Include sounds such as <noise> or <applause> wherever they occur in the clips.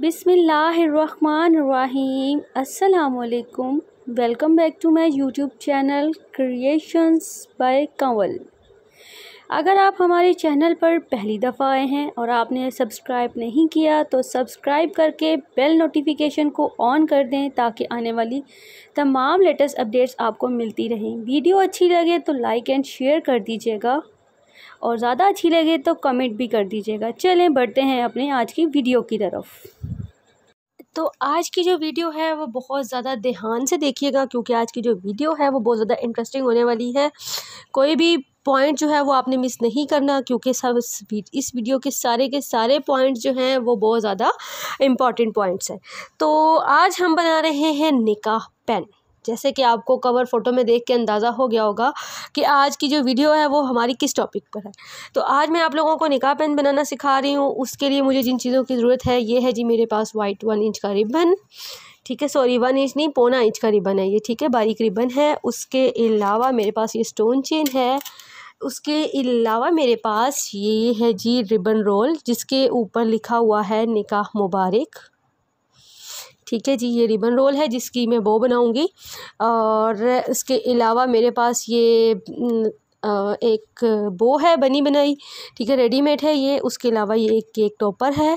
बिसमीम् अल्लाम welcome back to my YouTube channel creations by Kanwal अगर आप हमारे चैनल पर पहली दफ़ा आए हैं और आपने सब्सक्राइब नहीं किया तो सब्सक्राइब करके बेल नोटिफिकेशन को ऑन कर दें ताकि आने वाली तमाम लेटेस्ट अपडेट्स आपको मिलती रहें वीडियो अच्छी लगे तो लाइक एंड शेयर कर दीजिएगा और ज़्यादा अच्छी लगे तो कमेंट भी कर दीजिएगा चलें बढ़ते हैं अपने आज की वीडियो की तरफ तो आज की जो वीडियो है वो बहुत ज़्यादा ध्यान से देखिएगा क्योंकि आज की जो वीडियो है वो बहुत ज़्यादा इंटरेस्टिंग होने वाली है कोई भी पॉइंट जो है वो आपने मिस नहीं करना क्योंकि सब इस वीडियो के सारे के सारे पॉइंट जो हैं वो बहुत ज़्यादा इम्पॉर्टेंट पॉइंट्स हैं तो आज हम बना रहे हैं निकाह पेन जैसे कि आपको कवर फ़ोटो में देख के अंदाज़ा हो गया होगा कि आज की जो वीडियो है वो हमारी किस टॉपिक पर है तो आज मैं आप लोगों को निकाह पेन बनाना सिखा रही हूँ उसके लिए मुझे जिन चीज़ों की ज़रूरत है ये है जी मेरे पास वाइट वन इंच का रिबन ठीक है सॉरी वन इंच नहीं पौना इंच का रिबन है ये ठीक है बारीक रिबन है उसके अलावा मेरे पास ये स्टोन चेन है उसके अलावा मेरे पास ये है जी रिबन रोल जिसके ऊपर लिखा हुआ है निकाह मुबारक ठीक है जी ये रिबन रोल है जिसकी मैं बो बनाऊँगी और इसके अलावा मेरे पास ये एक बो है बनी बनाई ठीक है रेडीमेड है ये उसके अलावा ये एक केक टॉपर है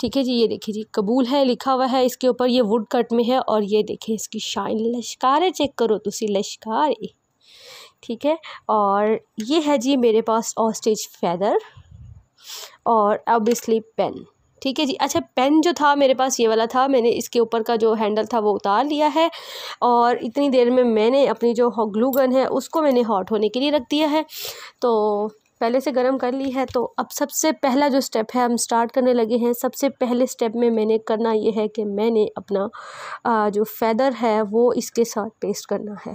ठीक है जी ये देखिए जी कबूल है लिखा हुआ है इसके ऊपर ये वुड कट में है और ये देखिए इसकी शाइन लश्कार है चेक करो तो लश्कार ठीक है और ये है जी मेरे पास ऑस्टेज फैदर और अब स्लिप पेन ठीक है जी अच्छा पेन जो था मेरे पास ये वाला था मैंने इसके ऊपर का जो हैंडल था वो उतार लिया है और इतनी देर में मैंने अपनी जो ग्लू गन है उसको मैंने हॉट होने के लिए रख दिया है तो पहले से गर्म कर ली है तो अब सबसे पहला जो स्टेप है हम स्टार्ट करने लगे हैं सबसे पहले स्टेप में मैंने करना ये है कि मैंने अपना आ, जो फैदर है वो इसके साथ पेस्ट करना है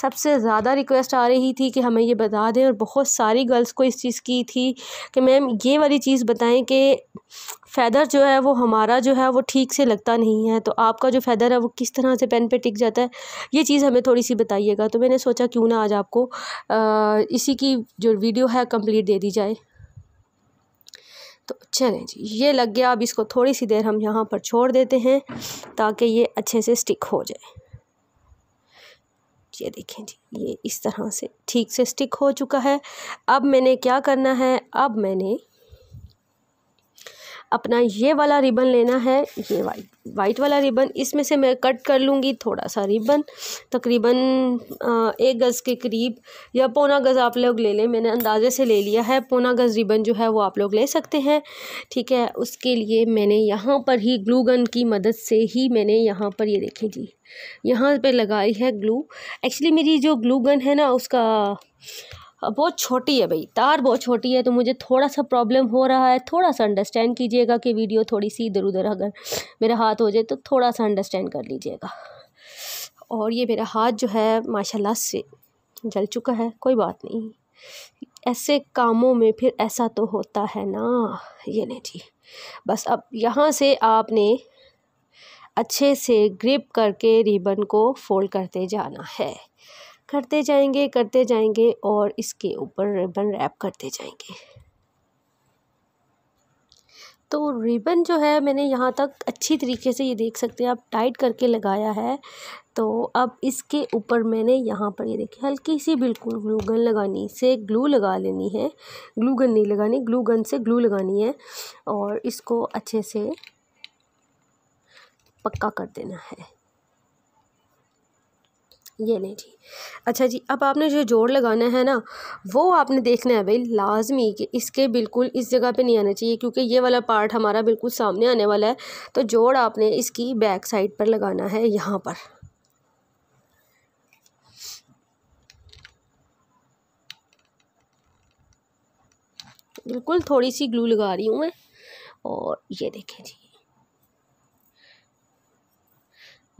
सबसे ज़्यादा रिक्वेस्ट आ रही थी कि हमें ये बता दें और बहुत सारी गर्ल्स को इस चीज़ की थी कि मैम ये वाली चीज़ बताएं कि फैदर जो है वो हमारा जो है वो ठीक से लगता नहीं है तो आपका जो फैदर है वो किस तरह से पेन पे टिक जाता है ये चीज़ हमें थोड़ी सी बताइएगा तो मैंने सोचा क्यों ना आज आपको आ, इसी की जो वीडियो है कंप्लीट दे दी जाए तो चलें जी ये लग गया अब इसको थोड़ी सी देर हम यहाँ पर छोड़ देते हैं ताकि ये अच्छे से स्टिक हो जाए ये देखें जी ये इस तरह से ठीक से स्टिक हो चुका है अब मैंने क्या करना है अब मैंने अपना ये वाला रिबन लेना है ये वाइट वाइट वाला रिबन इसमें से मैं कट कर लूँगी थोड़ा सा रिबन तकरीबन एक गज़ के करीब या पौना गज़ आप लोग ले लें मैंने अंदाज़े से ले लिया है पौना गज़ रिबन जो है वो आप लोग ले सकते हैं ठीक है उसके लिए मैंने यहाँ पर ही ग्लू गन की मदद से ही मैंने यहाँ पर ये देखें जी यहाँ पर लगाई है ग्लू एक्चुअली मेरी जो ग्लू गन है ना उसका बहुत छोटी है भाई तार बहुत छोटी है तो मुझे थोड़ा सा प्रॉब्लम हो रहा है थोड़ा सा अंडरस्टैंड कीजिएगा कि वीडियो थोड़ी सी इधर उधर अगर मेरा हाथ हो जाए तो थोड़ा सा अंडरस्टैंड कर लीजिएगा और ये मेरा हाथ जो है माशाल्लाह से जल चुका है कोई बात नहीं ऐसे कामों में फिर ऐसा तो होता है ना ये नहीं जी बस अब यहाँ से आपने अच्छे से ग्रिप करके रिबन को फोल्ड करते जाना है करते जाएंगे करते जाएंगे और इसके ऊपर रिबन रैप करते जाएंगे तो रिबन जो है मैंने यहाँ तक अच्छी तरीके से ये देख सकते हैं आप टाइट करके लगाया है तो अब इसके ऊपर मैंने यहाँ पर ये देखिए हल्की सी बिल्कुल ग्लू गन लगानी से ग्लू लगा लेनी है ग्लू गन नहीं लगानी ग्लू गन से ग्लू लगानी है और इसको अच्छे से पक्का कर देना है ये नहीं जी अच्छा जी अब आपने जो जोड़ लगाना है ना वो आपने देखना है भाई लाजमी कि इसके बिल्कुल इस जगह पे नहीं आना चाहिए क्योंकि ये वाला पार्ट हमारा बिल्कुल सामने आने वाला है तो जोड़ आपने इसकी बैक साइड पर लगाना है यहाँ पर बिल्कुल थोड़ी सी ग्लू लगा रही हूँ मैं और ये देखें जी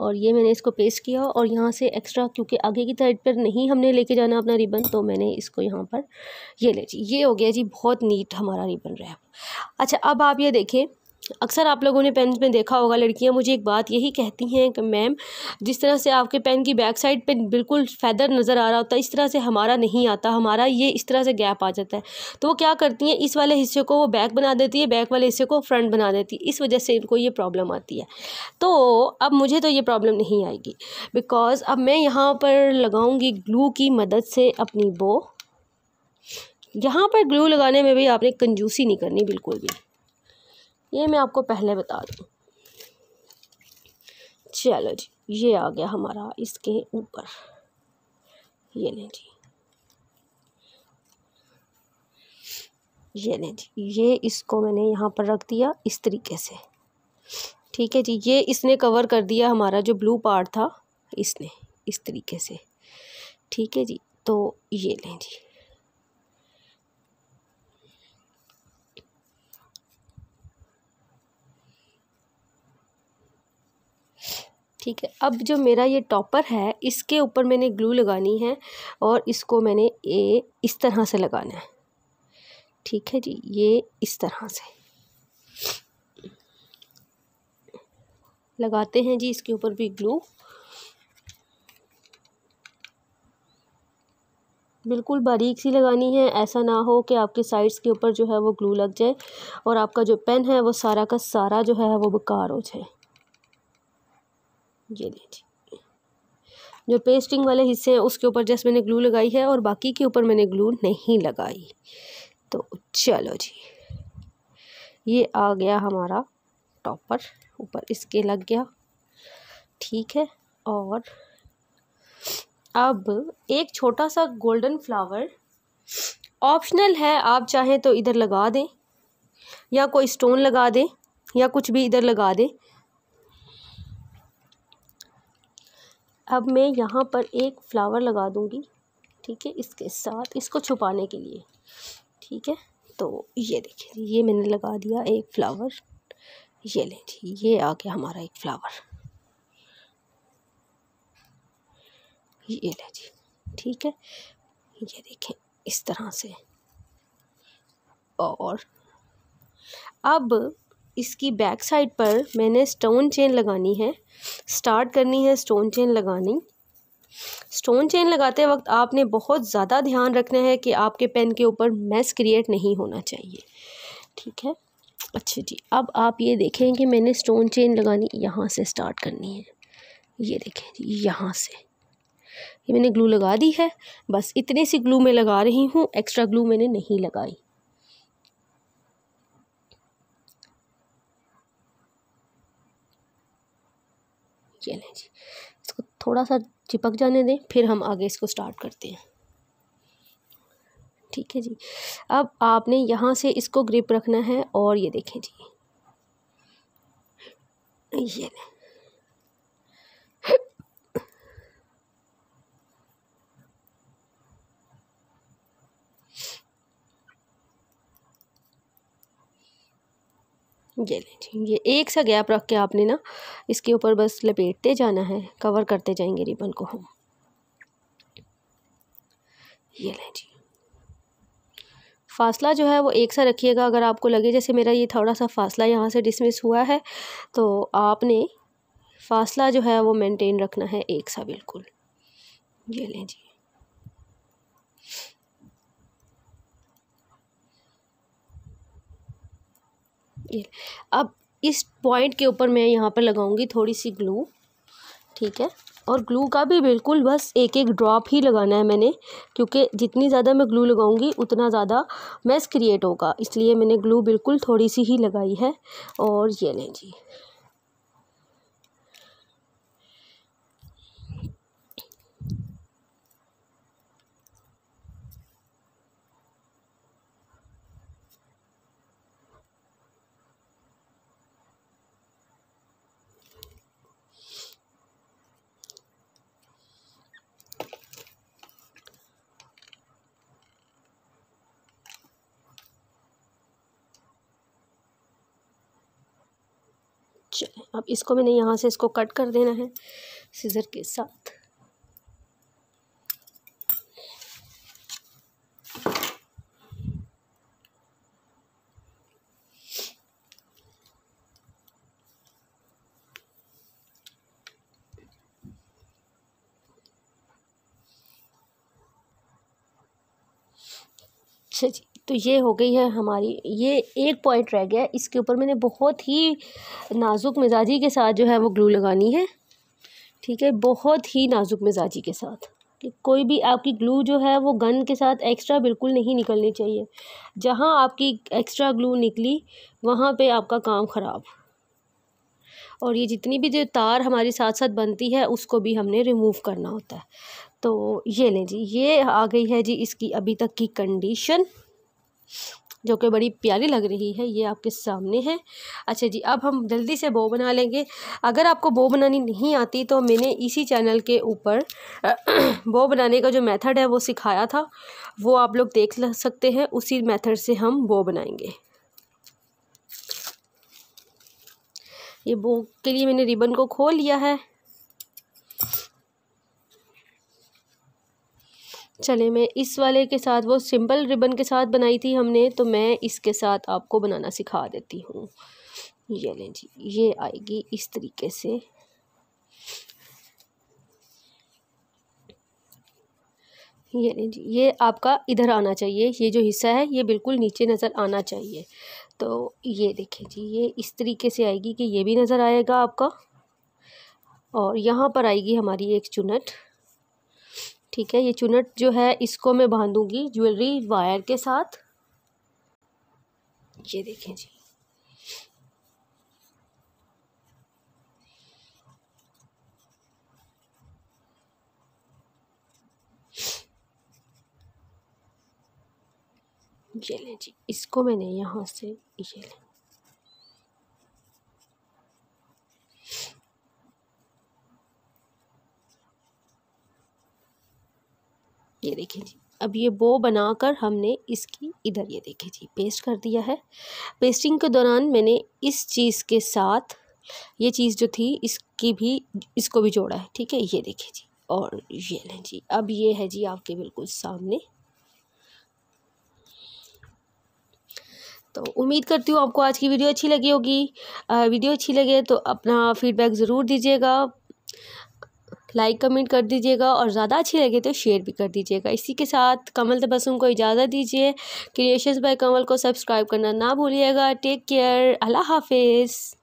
और ये मैंने इसको पेस्ट किया और यहाँ से एक्स्ट्रा क्योंकि आगे की साइड पर नहीं हमने लेके जाना अपना रिबन तो मैंने इसको यहाँ पर ये ले जी ये हो गया जी बहुत नीट हमारा रिबन रैप अच्छा अब आप ये देखें अक्सर आप लोगों ने पेन में देखा होगा लड़कियां मुझे एक बात यही कहती हैं कि मैम जिस तरह से आपके पेन की बैक साइड पे बिल्कुल फैदर नज़र आ रहा होता है इस तरह से हमारा नहीं आता हमारा ये इस तरह से गैप आ जाता है तो वो क्या करती हैं इस वाले हिस्से को वो बैक बना देती है बैक वाले हिस्से को फ्रंट बना देती है इस वजह से इनको ये प्रॉब्लम आती है तो अब मुझे तो ये प्रॉब्लम नहीं आएगी बिकॉज़ अब मैं यहाँ पर लगाऊँगी ग्लू की मदद से अपनी बो यहाँ पर ग्लू लगाने में भी आपने कंजूसी नहीं करनी बिल्कुल भी ये मैं आपको पहले बता दूँ चलो जी ये आ गया हमारा इसके ऊपर ये लें जी ये नहीं जी ये इसको मैंने यहाँ पर रख दिया इस तरीके से ठीक है जी ये इसने कवर कर दिया हमारा जो ब्लू पार्ट था इसने इस तरीके से ठीक है जी तो ये लें जी ठीक है अब जो मेरा ये टॉपर है इसके ऊपर मैंने ग्लू लगानी है और इसको मैंने ये इस तरह से लगाना है ठीक है जी ये इस तरह से लगाते हैं जी इसके ऊपर भी ग्लू बिल्कुल बारीक सी लगानी है ऐसा ना हो कि आपके साइड्स के ऊपर जो है वो ग्लू लग जाए और आपका जो पेन है वो सारा का सारा जो है वो बेकार हो जाए ये देखिए जो पेस्टिंग वाले हिस्से हैं उसके ऊपर जस्ट मैंने ग्लू लगाई है और बाकी के ऊपर मैंने ग्लू नहीं लगाई तो चलो जी ये आ गया हमारा टॉपर ऊपर इसके लग गया ठीक है और अब एक छोटा सा गोल्डन फ्लावर ऑप्शनल है आप चाहें तो इधर लगा दें या कोई स्टोन लगा दें या कुछ भी इधर लगा दें अब मैं यहाँ पर एक फ़्लावर लगा दूँगी ठीक है इसके साथ इसको छुपाने के लिए ठीक है तो ये देखिए ये मैंने लगा दिया एक फ़्लावर ये लें जी ये आ गया हमारा एक फ़्लावर ये ले जी ठीक है ये देखें इस तरह से और अब इसकी बैक साइड पर मैंने स्टोन चेन लगानी है स्टार्ट करनी है स्टोन चेन लगानी स्टोन चेन लगाते वक्त आपने बहुत ज़्यादा ध्यान रखना है कि आपके पेन के ऊपर मैस क्रिएट नहीं होना चाहिए ठीक है अच्छा जी अब आप ये देखें कि मैंने स्टोन चेन लगानी यहाँ से स्टार्ट करनी है ये देखें जी यहाँ से ये मैंने ग्लू लगा दी है बस इतने सी ग्लू मैं लगा रही हूँ एक्स्ट्रा ग्लू मैंने नहीं लगाई ये लें जी इसको थोड़ा सा चिपक जाने दें फिर हम आगे इसको स्टार्ट करते हैं ठीक है जी अब आपने यहाँ से इसको ग्रिप रखना है और ये देखें जी ये लें ये लीजिए ये एक सा गैप रख के आपने ना इसके ऊपर बस लपेटते जाना है कवर करते जाएंगे रिबन को हम ये लीजिए फासला जो है वो एक सा रखिएगा अगर आपको लगे जैसे मेरा ये थोड़ा सा फासला यहाँ से डिसमिस हुआ है तो आपने फासला जो है वो मेंटेन रखना है एक सा बिल्कुल ये लीजिए जी अब इस पॉइंट के ऊपर मैं यहाँ पर लगाऊंगी थोड़ी सी ग्लू ठीक है और ग्लू का भी बिल्कुल बस एक एक ड्रॉप ही लगाना है मैंने क्योंकि जितनी ज़्यादा मैं ग्लू लगाऊंगी उतना ज़्यादा मैस क्रिएट होगा इसलिए मैंने ग्लू बिल्कुल थोड़ी सी ही लगाई है और ये लें जी चलें अब इसको मैंने यहाँ से इसको कट कर देना है सीज़र के साथ जी तो ये हो गई है हमारी ये एक पॉइंट रह गया इसके ऊपर मैंने बहुत ही नाजुक मिजाजी के साथ जो है वो ग्लू लगानी है ठीक है बहुत ही नाजुक मिजाजी के साथ कि कोई भी आपकी ग्लू जो है वो गन के साथ एक्स्ट्रा बिल्कुल नहीं निकलनी चाहिए जहाँ आपकी एक्स्ट्रा ग्लू निकली वहाँ पे आपका काम ख़राब और ये जितनी भी जो तार हमारे साथ साथ बनती है उसको भी हमने रिमूव करना होता है तो ये लें जी ये आ गई है जी इसकी अभी तक की कंडीशन जो कि बड़ी प्यारी लग रही है ये आपके सामने है अच्छा जी अब हम जल्दी से बो बना लेंगे अगर आपको बो बनानी नहीं आती तो मैंने इसी चैनल के ऊपर <clears throat> बो बनाने का जो मेथड है वो सिखाया था वो आप लोग देख सकते हैं उसी मेथड से हम बो बनाएंगे ये बो के लिए मैंने रिबन को खोल लिया है चले मैं इस वाले के साथ वो सिंपल रिबन के साथ बनाई थी हमने तो मैं इसके साथ आपको बनाना सिखा देती हूँ ये लें जी ये आएगी इस तरीके से ये लें जी ये आपका इधर आना चाहिए ये जो हिस्सा है ये बिल्कुल नीचे नज़र आना चाहिए तो ये देखें जी ये इस तरीके से आएगी कि ये भी नज़र आएगा आपका और यहाँ पर आएगी हमारी एक चुनट ठीक है ये चुनट जो है इसको मैं बांधूंगी ज्वेलरी वायर के साथ ये देखें जी ये ले जी इसको मैंने यहाँ से ये ले ये देखिए जी अब ये बो बनाकर हमने इसकी इधर ये देखिए जी पेस्ट कर दिया है पेस्टिंग के दौरान मैंने इस चीज़ के साथ ये चीज़ जो थी इसकी भी इसको भी जोड़ा है ठीक है ये देखिए जी और ये लें जी अब ये है जी आपके बिल्कुल सामने तो उम्मीद करती हूँ आपको आज की वीडियो अच्छी लगी होगी वीडियो अच्छी लगे तो अपना फीडबैक ज़रूर दीजिएगा लाइक कमेंट कर दीजिएगा और ज़्यादा अच्छी लगे तो शेयर भी कर दीजिएगा इसी के साथ कमल तबसम को इजाज़त दीजिए क्रिएशंस बाय कमल को सब्सक्राइब करना ना भूलिएगा टेक केयर अल्लाह हाफिज़